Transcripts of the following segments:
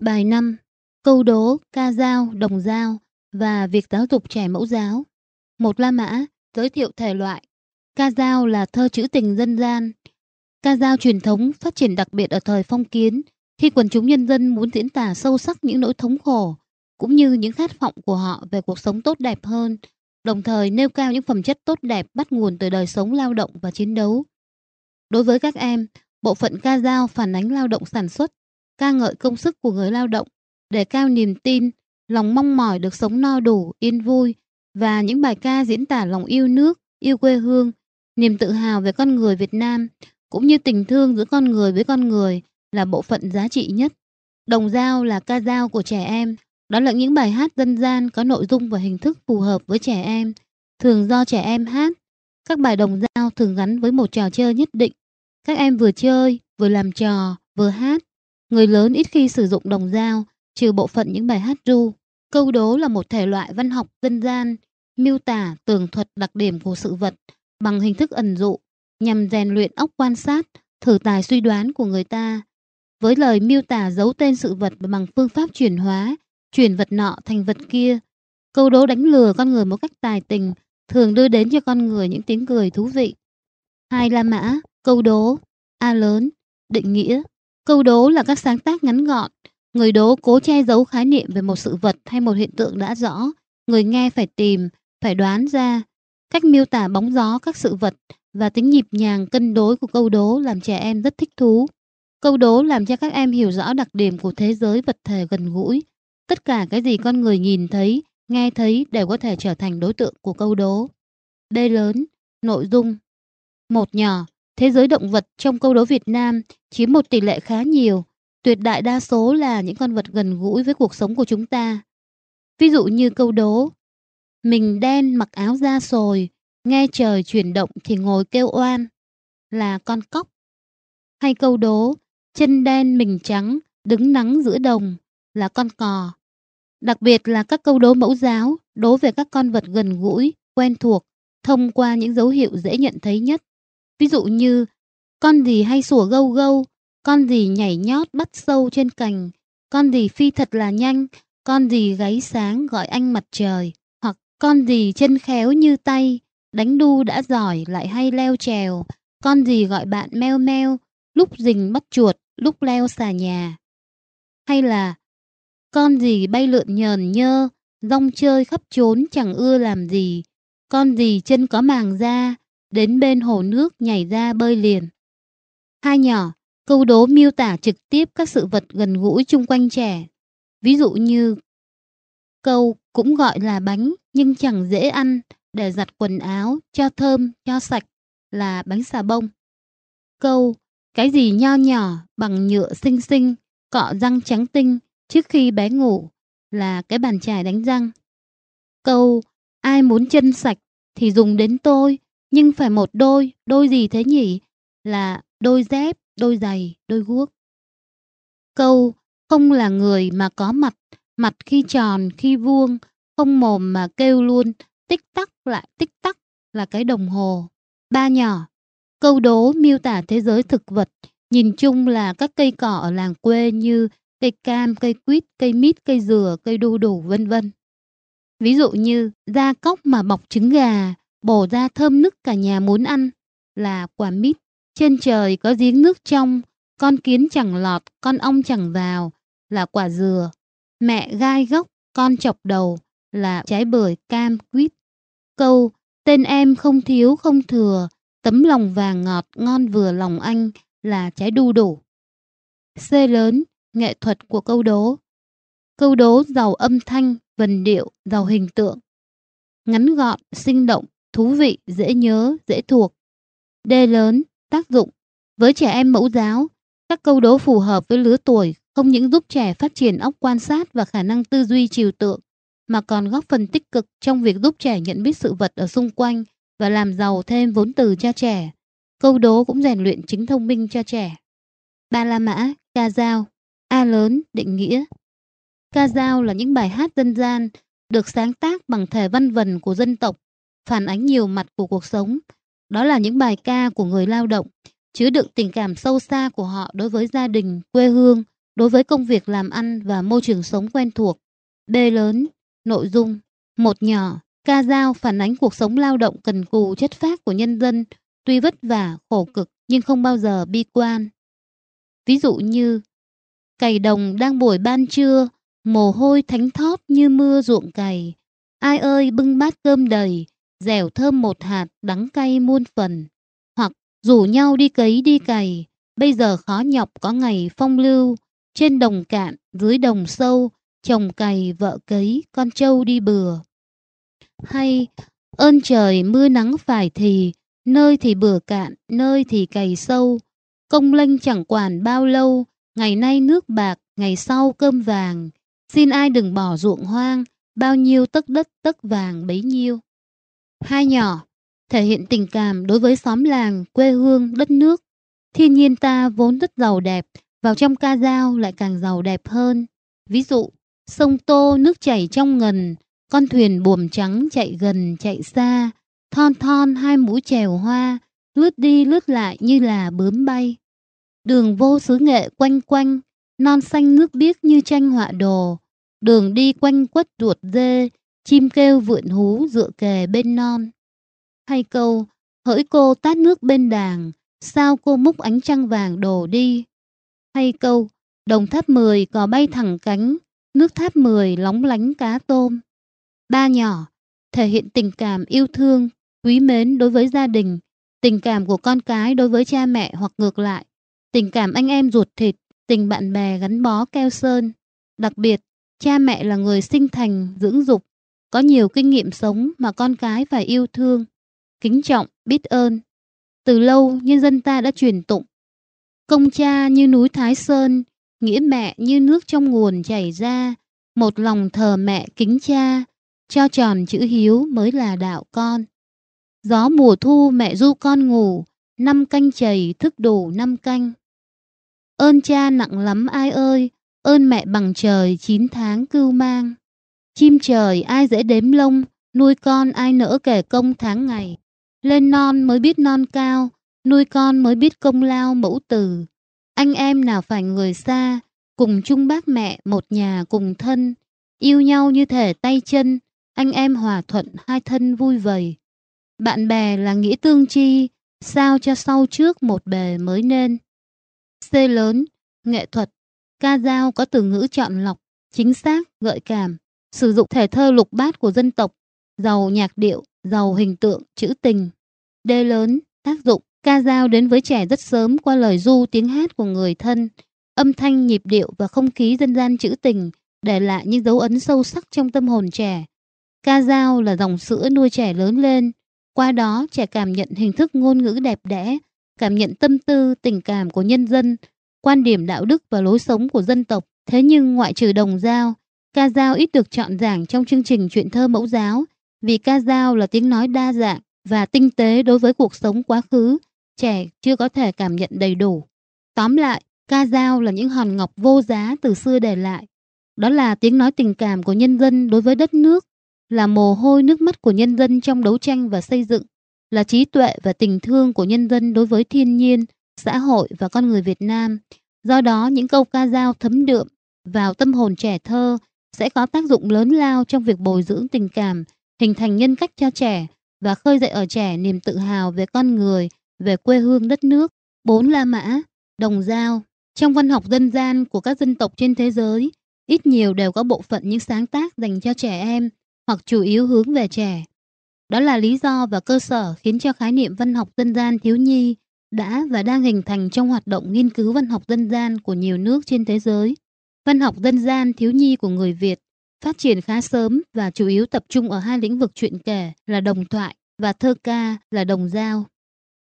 Bài 5. Câu đố, ca dao, đồng dao và việc giáo dục trẻ mẫu giáo. Một La Mã giới thiệu thể loại. Ca dao là thơ trữ tình dân gian. Ca dao truyền thống phát triển đặc biệt ở thời phong kiến, khi quần chúng nhân dân muốn diễn tả sâu sắc những nỗi thống khổ, cũng như những khát vọng của họ về cuộc sống tốt đẹp hơn, đồng thời nêu cao những phẩm chất tốt đẹp bắt nguồn từ đời sống lao động và chiến đấu. Đối với các em, bộ phận ca dao phản ánh lao động sản xuất, ca ngợi công sức của người lao động, đề cao niềm tin, lòng mong mỏi được sống no đủ, yên vui và những bài ca diễn tả lòng yêu nước, yêu quê hương, niềm tự hào về con người Việt Nam cũng như tình thương giữa con người với con người là bộ phận giá trị nhất. Đồng dao là ca dao của trẻ em, đó là những bài hát dân gian có nội dung và hình thức phù hợp với trẻ em, thường do trẻ em hát. Các bài đồng dao thường gắn với một trò chơi nhất định. Các em vừa chơi, vừa làm trò, vừa hát Người lớn ít khi sử dụng đồng dao, trừ bộ phận những bài hát ru. Câu đố là một thể loại văn học dân gian, miêu tả, tường thuật đặc điểm của sự vật bằng hình thức ẩn dụ, nhằm rèn luyện óc quan sát, thử tài suy đoán của người ta. Với lời miêu tả giấu tên sự vật bằng phương pháp chuyển hóa, chuyển vật nọ thành vật kia. Câu đố đánh lừa con người một cách tài tình, thường đưa đến cho con người những tiếng cười thú vị. Hai La Mã, câu đố, A lớn, định nghĩa, Câu đố là các sáng tác ngắn gọn. Người đố cố che giấu khái niệm về một sự vật hay một hiện tượng đã rõ. Người nghe phải tìm, phải đoán ra. Cách miêu tả bóng gió các sự vật và tính nhịp nhàng cân đối của câu đố làm trẻ em rất thích thú. Câu đố làm cho các em hiểu rõ đặc điểm của thế giới vật thể gần gũi. Tất cả cái gì con người nhìn thấy, nghe thấy đều có thể trở thành đối tượng của câu đố. B lớn, nội dung. Một nhỏ, Thế giới động vật trong câu đố Việt Nam chiếm một tỷ lệ khá nhiều, tuyệt đại đa số là những con vật gần gũi với cuộc sống của chúng ta. Ví dụ như câu đố, mình đen mặc áo da sồi, nghe trời chuyển động thì ngồi kêu oan, là con cóc. Hay câu đố, chân đen mình trắng, đứng nắng giữa đồng, là con cò. Đặc biệt là các câu đố mẫu giáo, đố về các con vật gần gũi, quen thuộc, thông qua những dấu hiệu dễ nhận thấy nhất. Ví dụ như con gì hay sủa gâu gâu, con gì nhảy nhót bắt sâu trên cành, con gì phi thật là nhanh, con gì gáy sáng gọi anh mặt trời, hoặc con gì chân khéo như tay, đánh đu đã giỏi lại hay leo trèo, con gì gọi bạn meo meo, lúc rình bắt chuột, lúc leo xà nhà. Hay là con gì bay lượn nhờn nhơ, rong chơi khắp trốn chẳng ưa làm gì, con gì chân có màng da, đến bên hồ nước nhảy ra bơi liền. Hai nhỏ, câu đố miêu tả trực tiếp các sự vật gần gũi chung quanh trẻ. Ví dụ như câu cũng gọi là bánh nhưng chẳng dễ ăn để giặt quần áo, cho thơm, cho sạch là bánh xà bông. Câu cái gì nho nhỏ bằng nhựa xinh xinh, cọ răng trắng tinh trước khi bé ngủ là cái bàn chải đánh răng. Câu ai muốn chân sạch thì dùng đến tôi nhưng phải một đôi, đôi gì thế nhỉ? Là đôi dép, đôi giày, đôi guốc. Câu không là người mà có mặt, mặt khi tròn, khi vuông, không mồm mà kêu luôn, tích tắc lại tích tắc là cái đồng hồ. Ba nhỏ, câu đố miêu tả thế giới thực vật, nhìn chung là các cây cỏ ở làng quê như cây cam, cây quýt, cây mít, cây dừa, cây đu đủ vân vân. Ví dụ như da cóc mà bọc trứng gà, Bổ ra thơm nức cả nhà muốn ăn là quả mít. Trên trời có giếng nước trong, con kiến chẳng lọt, con ong chẳng vào là quả dừa. Mẹ gai gốc con chọc đầu là trái bưởi cam quýt. Câu tên em không thiếu không thừa, tấm lòng vàng ngọt ngon vừa lòng anh là trái đu đủ. C lớn, nghệ thuật của câu đố. Câu đố giàu âm thanh, vần điệu, giàu hình tượng. Ngắn gọn, sinh động, thú vị, dễ nhớ, dễ thuộc. D lớn, tác dụng. Với trẻ em mẫu giáo, các câu đố phù hợp với lứa tuổi không những giúp trẻ phát triển óc quan sát và khả năng tư duy trừu tượng, mà còn góp phần tích cực trong việc giúp trẻ nhận biết sự vật ở xung quanh và làm giàu thêm vốn từ cho trẻ. Câu đố cũng rèn luyện chính thông minh cho trẻ. Ba La Mã, Ca Dao A lớn, định nghĩa Ca dao là những bài hát dân gian được sáng tác bằng thể văn vần của dân tộc phản ánh nhiều mặt của cuộc sống. Đó là những bài ca của người lao động, chứa đựng tình cảm sâu xa của họ đối với gia đình, quê hương, đối với công việc làm ăn và môi trường sống quen thuộc. B lớn, nội dung, một nhỏ, ca dao phản ánh cuộc sống lao động cần cù chất phác của nhân dân, tuy vất vả, khổ cực nhưng không bao giờ bi quan. Ví dụ như, cày đồng đang buổi ban trưa, mồ hôi thánh thóp như mưa ruộng cày. Ai ơi bưng bát cơm đầy, dẻo thơm một hạt đắng cay muôn phần, hoặc rủ nhau đi cấy đi cày, bây giờ khó nhọc có ngày phong lưu, trên đồng cạn, dưới đồng sâu, chồng cày vợ cấy, con trâu đi bừa. Hay ơn trời mưa nắng phải thì, nơi thì bừa cạn, nơi thì cày sâu, công lênh chẳng quản bao lâu, ngày nay nước bạc, ngày sau cơm vàng, xin ai đừng bỏ ruộng hoang, bao nhiêu tấc đất tấc vàng bấy nhiêu. Hai nhỏ, thể hiện tình cảm đối với xóm làng, quê hương, đất nước. Thiên nhiên ta vốn rất giàu đẹp, vào trong ca dao lại càng giàu đẹp hơn. Ví dụ, sông Tô nước chảy trong ngần, con thuyền buồm trắng chạy gần chạy xa, thon thon hai mũi chèo hoa, lướt đi lướt lại như là bướm bay. Đường vô xứ nghệ quanh quanh, non xanh nước biếc như tranh họa đồ. Đường đi quanh quất ruột dê, Chim kêu vượn hú dựa kề bên non. Hay câu, hỡi cô tát nước bên đàng, sao cô múc ánh trăng vàng đổ đi. Hay câu, đồng tháp 10 có bay thẳng cánh, nước tháp 10 lóng lánh cá tôm. Ba nhỏ, thể hiện tình cảm yêu thương, quý mến đối với gia đình, tình cảm của con cái đối với cha mẹ hoặc ngược lại, tình cảm anh em ruột thịt, tình bạn bè gắn bó keo sơn. Đặc biệt, cha mẹ là người sinh thành, dưỡng dục, có nhiều kinh nghiệm sống mà con cái phải yêu thương, kính trọng, biết ơn. Từ lâu nhân dân ta đã truyền tụng Công cha như núi Thái Sơn, nghĩa mẹ như nước trong nguồn chảy ra, một lòng thờ mẹ kính cha, cho tròn chữ hiếu mới là đạo con. Gió mùa thu mẹ du con ngủ, năm canh chày thức đủ năm canh. Ơn cha nặng lắm ai ơi, ơn mẹ bằng trời chín tháng cưu mang. Chim trời ai dễ đếm lông, nuôi con ai nỡ kể công tháng ngày. Lên non mới biết non cao, nuôi con mới biết công lao mẫu từ. Anh em nào phải người xa, cùng chung bác mẹ một nhà cùng thân. Yêu nhau như thể tay chân, anh em hòa thuận hai thân vui vầy. Bạn bè là nghĩa tương chi, sao cho sau trước một bề mới nên. C lớn, nghệ thuật, ca dao có từ ngữ chọn lọc, chính xác, gợi cảm, sử dụng thể thơ lục bát của dân tộc, giàu nhạc điệu, giàu hình tượng, chữ tình. D lớn, tác dụng, ca dao đến với trẻ rất sớm qua lời du tiếng hát của người thân, âm thanh, nhịp điệu và không khí dân gian chữ tình để lại những dấu ấn sâu sắc trong tâm hồn trẻ. Ca dao là dòng sữa nuôi trẻ lớn lên, qua đó trẻ cảm nhận hình thức ngôn ngữ đẹp đẽ, cảm nhận tâm tư, tình cảm của nhân dân, quan điểm đạo đức và lối sống của dân tộc. Thế nhưng ngoại trừ đồng dao, Ca dao ít được chọn giảng trong chương trình chuyện thơ mẫu giáo vì ca dao là tiếng nói đa dạng và tinh tế đối với cuộc sống quá khứ, trẻ chưa có thể cảm nhận đầy đủ. Tóm lại, ca dao là những hòn ngọc vô giá từ xưa để lại. Đó là tiếng nói tình cảm của nhân dân đối với đất nước, là mồ hôi nước mắt của nhân dân trong đấu tranh và xây dựng, là trí tuệ và tình thương của nhân dân đối với thiên nhiên, xã hội và con người Việt Nam. Do đó, những câu ca dao thấm đượm vào tâm hồn trẻ thơ sẽ có tác dụng lớn lao trong việc bồi dưỡng tình cảm, hình thành nhân cách cho trẻ và khơi dậy ở trẻ niềm tự hào về con người, về quê hương đất nước. Bốn La Mã, Đồng Giao Trong văn học dân gian của các dân tộc trên thế giới, ít nhiều đều có bộ phận những sáng tác dành cho trẻ em hoặc chủ yếu hướng về trẻ. Đó là lý do và cơ sở khiến cho khái niệm văn học dân gian thiếu nhi đã và đang hình thành trong hoạt động nghiên cứu văn học dân gian của nhiều nước trên thế giới. Văn học dân gian thiếu nhi của người Việt phát triển khá sớm và chủ yếu tập trung ở hai lĩnh vực chuyện kể là đồng thoại và thơ ca là đồng giao.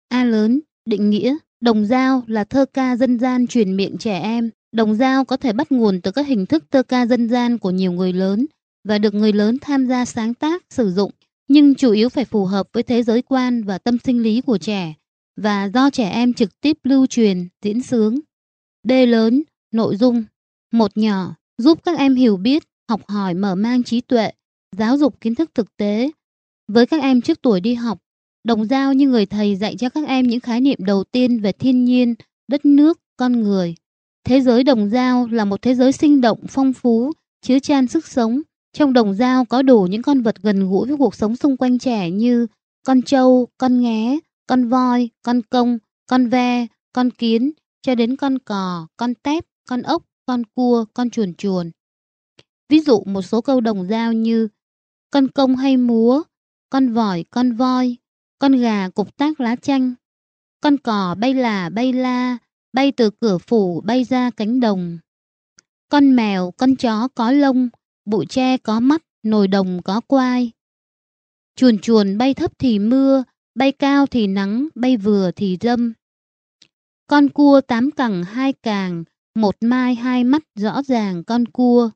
A lớn, định nghĩa, đồng giao là thơ ca dân gian truyền miệng trẻ em. Đồng giao có thể bắt nguồn từ các hình thức thơ ca dân gian của nhiều người lớn và được người lớn tham gia sáng tác, sử dụng, nhưng chủ yếu phải phù hợp với thế giới quan và tâm sinh lý của trẻ và do trẻ em trực tiếp lưu truyền, diễn sướng. D lớn, nội dung một nhỏ, giúp các em hiểu biết, học hỏi mở mang trí tuệ, giáo dục kiến thức thực tế. Với các em trước tuổi đi học, đồng giao như người thầy dạy cho các em những khái niệm đầu tiên về thiên nhiên, đất nước, con người. Thế giới đồng giao là một thế giới sinh động, phong phú, chứa chan sức sống. Trong đồng giao có đủ những con vật gần gũi với cuộc sống xung quanh trẻ như con trâu, con nghé, con voi, con công, con ve, con kiến, cho đến con cò, con tép, con ốc, con cua, con chuồn chuồn. Ví dụ một số câu đồng dao như con công hay múa, con vòi, con voi, con gà cục tác lá chanh, con cò bay là bay la, bay từ cửa phủ bay ra cánh đồng. Con mèo, con chó có lông, bụi tre có mắt, nồi đồng có quai. Chuồn chuồn bay thấp thì mưa, bay cao thì nắng, bay vừa thì râm Con cua tám cẳng hai càng, một mai hai mắt rõ ràng con cua.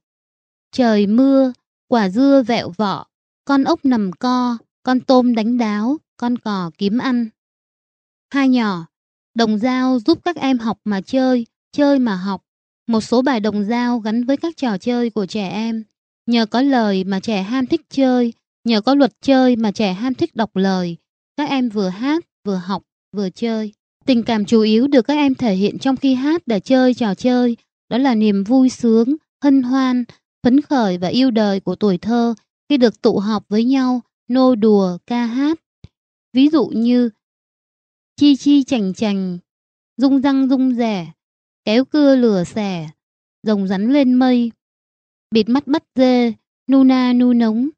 Trời mưa, quả dưa vẹo vọ, con ốc nằm co, con tôm đánh đáo, con cò kiếm ăn. Hai nhỏ, đồng giao giúp các em học mà chơi, chơi mà học. Một số bài đồng giao gắn với các trò chơi của trẻ em. Nhờ có lời mà trẻ ham thích chơi, nhờ có luật chơi mà trẻ ham thích đọc lời. Các em vừa hát, vừa học, vừa chơi. Tình cảm chủ yếu được các em thể hiện trong khi hát để chơi trò chơi, đó là niềm vui sướng, hân hoan, phấn khởi và yêu đời của tuổi thơ khi được tụ họp với nhau, nô đùa, ca hát. Ví dụ như chi chi chành chành, rung răng rung rẻ, kéo cưa lửa xẻ, rồng rắn lên mây, bịt mắt bắt dê, nu na nu nống.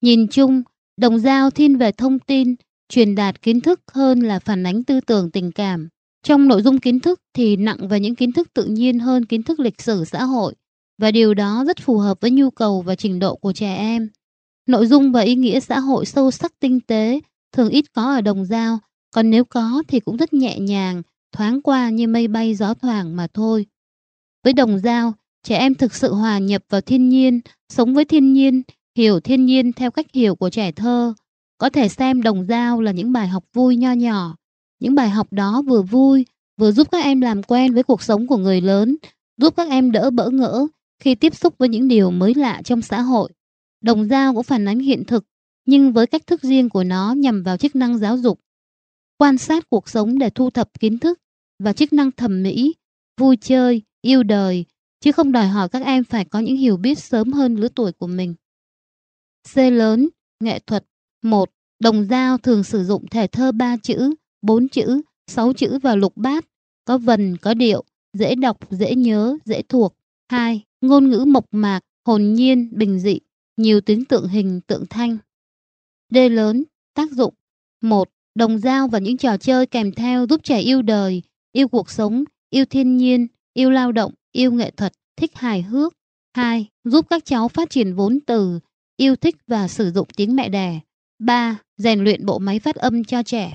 Nhìn chung, đồng giao thiên về thông tin, truyền đạt kiến thức hơn là phản ánh tư tưởng tình cảm. Trong nội dung kiến thức thì nặng vào những kiến thức tự nhiên hơn kiến thức lịch sử xã hội và điều đó rất phù hợp với nhu cầu và trình độ của trẻ em. Nội dung và ý nghĩa xã hội sâu sắc tinh tế thường ít có ở đồng giao, còn nếu có thì cũng rất nhẹ nhàng, thoáng qua như mây bay gió thoảng mà thôi. Với đồng giao, trẻ em thực sự hòa nhập vào thiên nhiên, sống với thiên nhiên, hiểu thiên nhiên theo cách hiểu của trẻ thơ. Có thể xem đồng dao là những bài học vui nho nhỏ. Những bài học đó vừa vui, vừa giúp các em làm quen với cuộc sống của người lớn, giúp các em đỡ bỡ ngỡ khi tiếp xúc với những điều mới lạ trong xã hội. Đồng dao cũng phản ánh hiện thực, nhưng với cách thức riêng của nó nhằm vào chức năng giáo dục. Quan sát cuộc sống để thu thập kiến thức và chức năng thẩm mỹ, vui chơi, yêu đời, chứ không đòi hỏi các em phải có những hiểu biết sớm hơn lứa tuổi của mình. C lớn, nghệ thuật. 1. Đồng dao thường sử dụng thể thơ 3 chữ, 4 chữ, 6 chữ và lục bát, có vần, có điệu, dễ đọc, dễ nhớ, dễ thuộc. 2. Ngôn ngữ mộc mạc, hồn nhiên, bình dị, nhiều tính tượng hình, tượng thanh. D lớn, tác dụng 1. Đồng dao và những trò chơi kèm theo giúp trẻ yêu đời, yêu cuộc sống, yêu thiên nhiên, yêu lao động, yêu nghệ thuật, thích hài hước. 2. Giúp các cháu phát triển vốn từ, yêu thích và sử dụng tiếng mẹ đẻ. 3. Rèn luyện bộ máy phát âm cho trẻ.